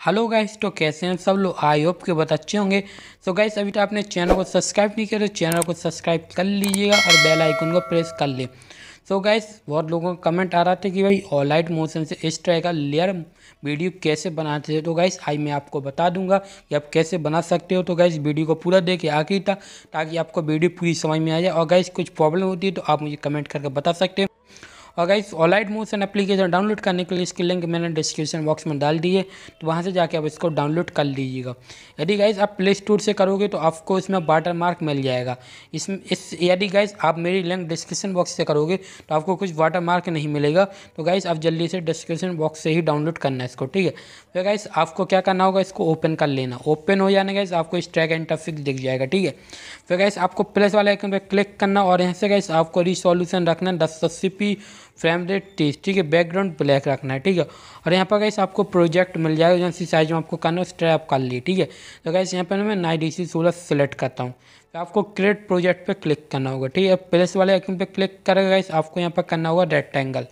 hello guys तो कैसे हैं सब लोग आई होप के बहुत अच्छे होंगे सो so गाइस अभी तो आपने चैनल को सब्सक्राइब नहीं किया तो चैनल को सब्सक्राइब कर लीजिएगा और बेल आइकन को प्रेस कर लें सो गाइस बहुत लोगों का कमेंट आ रहा था कि भाई ऑल मोशन से इस तरह का लेयर वीडियो कैसे बनाते थे तो गाइस आई मैं आपको बता दूंगा कि आप कैसे बना सकते हो तो गाइस वीडियो को पूरा देखे आखिर तक ताकि आपको वीडियो पूरी समझ में आ जाए और गाइस कुछ प्रॉब्लम होती है तो आप मुझे कमेंट करके बता सकते हो और guys Alight motion application download करने के लिए इसकी लिंक मैंने डिस्क्रिप्शन बॉक्स में डाल दी है तो वहाँ से जाके आप इसको डाउनलोड कर लीजिएगा यदि गाइस आप प्ले स्टोर से करोगे तो आपको इसमें वाटर मार्क मिल जाएगा इस इस यदि गाइस आप मेरी लिंक डिस्क्रिप्शन बॉक्स से करोगे तो आपको कुछ वाटर मार्क नहीं मिलेगा तो गाइस आप जल्दी से डिस्क्रिप्शन बॉक्स से ही डाउनलोड करना है इसको ठीक है फिर तो गाइस आपको क्या करना होगा इसको ओपन कर लेना ओपन हो जाने गाइस आपको इस ट्रैक एंड टफिक दिख जाएगा ठीक है फिर तो गाइस आपको प्लस वाले आइकन पर क्लिक करना और यहाँ से गाइस आपको रिसोल्यूशन रखना दस सौ फ्रेम रेट तीस ठीक है बैकग्राउंड ब्लैक रखना है ठीक है और यहाँ पर गैस आपको प्रोजेक्ट मिल जाएगा जो सी साइज में आपको करना है स्ट्रैप कर लिए ठीक है तो गैस यहाँ पर मैं नाइन डी सी सोलह सेलेक्ट करता हूँ तो आपको क्रिएट प्रोजेक्ट पर क्लिक करना होगा ठीक है प्लस वाले आइकन पर क्लिक करेगा गैस आपको यहाँ पर करना होगा रेक्टेंगल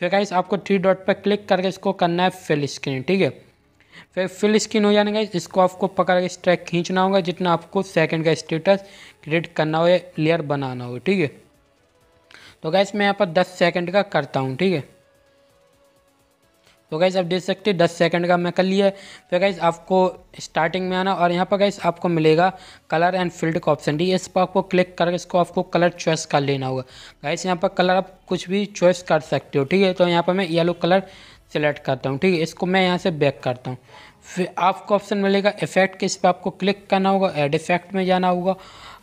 फिर गाइस आपको थ्री डॉट पर क्लिक करके इसको करना है फिल स्क्रीन ठीक है फिर फिल स्क्रीन हो जाने गाइस इसको आपको पकड़ के स्ट्रैक खींचना होगा जितना आपको सेकंड का स्टेटस क्रिएट करना हो या लेयर बनाना हो ठीक है तो गैस मैं यहाँ पर दस सेकेंड का करता हूँ ठीक है तो गैस आप देख सकते हैं दस सेकंड का मैं कर लिया फिर गैस तो आपको स्टार्टिंग में आना और यहाँ पर गैस आपको मिलेगा कलर एंड फील्ड का ऑप्शन ठीक है इस पर आपको क्लिक करके इसको आपको कलर चॉइस कर लेना होगा गैस यहाँ पर कलर आप कुछ भी चॉइस कर सकते हो ठीक है तो यहाँ पर मैं येलो कलर सेलेक्ट करता हूँ ठीक है इसको मैं यहाँ से बैक करता हूँ फिर आपको ऑप्शन मिलेगा इफेक्ट के इस पर आपको क्लिक करना होगा एड इफेक्ट में जाना होगा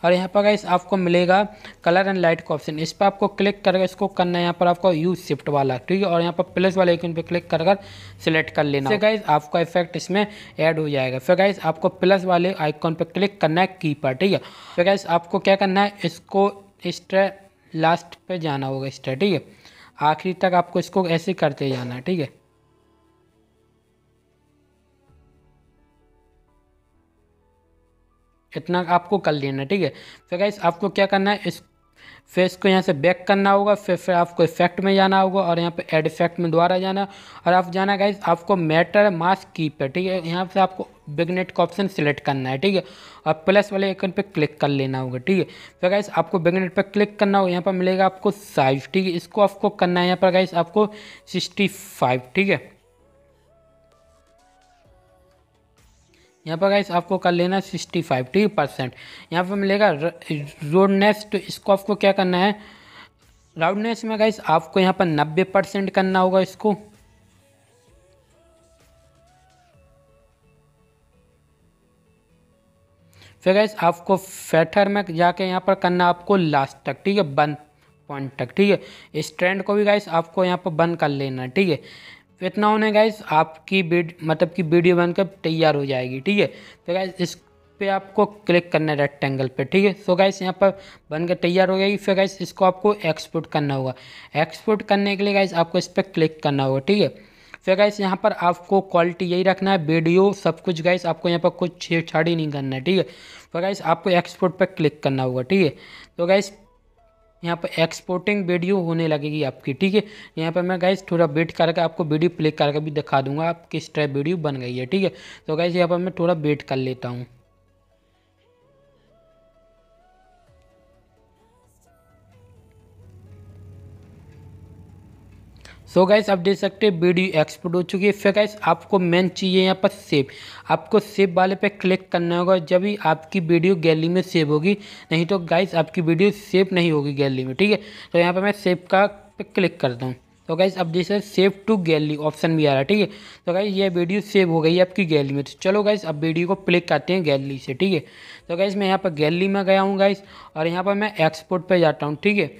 और यहाँ पर गाइस आपको मिलेगा कलर एंड लाइट का ऑप्शन इस पर आपको क्लिक करके इसको करना है यहाँ पर आपको यू शिफ्ट वाला ठीक है और यहाँ पर प्लस वाले आइकन पर क्लिक कर कर सिलेक्ट कर लेना है गाइस आपका इफेक्ट इसमें ऐड हो जाएगा फिर गाइस आपको प्लस वाले आइकॉन पर क्लिक करना है की पर ठीक है फिर गाइस आपको क्या करना है इसको स्ट्रे लास्ट पर जाना होगा स्ट्रे ठीक है आखिरी तक आपको इसको ऐसे करते जाना है ठीक है इतना आपको कर लेना है ठीक है फिर गाइस आपको क्या करना है इस फेस को यहाँ से बैक करना होगा फिर फिर आपको इफेक्ट में जाना होगा और यहाँ पे एड इफेक्ट में दोबारा जाना और आप जाना गाइस आपको मैटर मास्क की पे ठीक है यहाँ से आपको बिगनेट का ऑप्शन सिलेक्ट करना है ठीक है और प्लस वाले आइकन पे क्लिक कर लेना होगा ठीक है फिर गाइस आपको बिगनेट पे क्लिक करना होगा यहाँ पर मिलेगा आपको साइज ठीक है इसको आपको करना है यहाँ पर गाइस आपको सिक्सटी फाइव ठीक है यहाँ पर गाइस आपको कर लेना है सिक्सटी फाइव ठीक परसेंट यहाँ पर मिलेगा रोडनेस तो इसको आपको क्या करना है राउंडनेस में गाइस आपको यहाँ पर नब्बे परसेंट करना होगा इसको फिर गाइस आपको फैटर में जाके यहाँ पर करना आपको लास्ट तक ठीक है बंद पॉइंट तक ठीक है इस ट्रेंड को भी गाइस आपको यहाँ पर बंद कर लेना ठीक है तो इतना होने गाइस आपकी मतलब कि वीडियो बनकर तैयार हो जाएगी ठीक है तो गाइस इस पे आपको क्लिक करना है रेक्टेंगल पे ठीक है सो गाइस यहाँ पर बनकर तैयार हो जाएगी फिर गाइस इसको आपको एक्सपोर्ट करना होगा एक्सपोर्ट करने के लिए गाइस आपको इस पर क्लिक करना होगा ठीक है फिर गाइस यहाँ पर आपको क्वालिटी यही रखना है वीडियो सब कुछ गाइस आपको यहाँ पर कुछ छेड़छाड़ी नहीं करना है ठीक है फिर गाइस आपको एक्सपोर्ट पर क्लिक करना होगा ठीक है तो गाइस यहाँ पर एक्सपोर्टिंग वीडियो होने लगेगी आपकी ठीक है यहाँ पर मैं गाइस थोड़ा वेट करके आपको वीडियो प्ले करके भी दिखा दूंगा आप किस टाइप वीडियो बन गई है ठीक है तो गाइस यहाँ पर मैं थोड़ा वेट कर लेता हूँ सो so गाइस आप देख सकते हैं वीडियो एक्सपोर्ट हो चुकी है फिर गाइस आपको मेन चाहिए यहाँ पर सेव आपको सेव वाले पे क्लिक करना होगा जब ही आपकी वीडियो गैलरी में सेव होगी नहीं तो गाइस आपकी वीडियो सेव नहीं होगी गैलरी में ठीक है तो यहाँ पर मैं सेव का पे क्लिक करता हूँ तो गाइस अब जैसे सेव टू गैलरी ऑप्शन भी आ रहा है ठीक है तो गाइस ये वीडियो सेव हो गई आपकी गैलरी में तो चलो गाइस अब वीडियो को प्ले करते हैं गैलरी से ठीक है तो गाइस मैं यहाँ पर गैलरी में गया हूँ गाइस और यहाँ पर मैं एक्सपोर्ट पर जाता हूँ ठीक है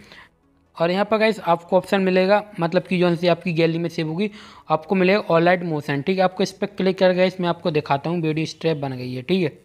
और यहाँ पर गाइस आपको ऑप्शन मिलेगा मतलब कि जो सी आपकी गैलरी में सेव होगी आपको मिलेगा ऑल आइट मोशन ठीक है आपको इस पर क्लिक कर गए मैं आपको दिखाता हूँ वीडियो स्ट्रेप बन गई है ठीक है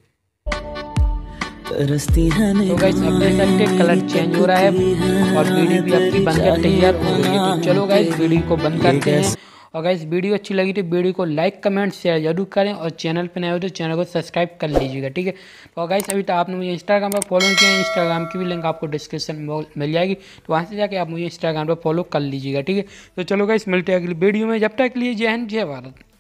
तो गाइस अपने कलर चेंज हो रहा है और वीडियो भी आपकी बनकर तैयार हो गई है तो चलो गाइस वीडियो को बंद करते हैं और अगर इस वीडियो अच्छी लगी तो वीडियो को लाइक कमेंट शेयर जरूर करें और चैनल पर नए हो तो चैनल को सब्सक्राइब कर लीजिएगा ठीक है और गाइस अभी तो आपने मुझे इंस्टाग्राम पर फॉलो किया है इंस्टाग्राम की भी लिंक आपको डिस्क्रिप्शन में मिल जाएगी तो वहाँ से जाकर आप मुझे इंस्टाग्राम पर फॉलो कर लीजिएगा ठीक है तो चलो गाइस मिलते हैं अगली वीडियो में जब तक लिए जय हिंद जय भारत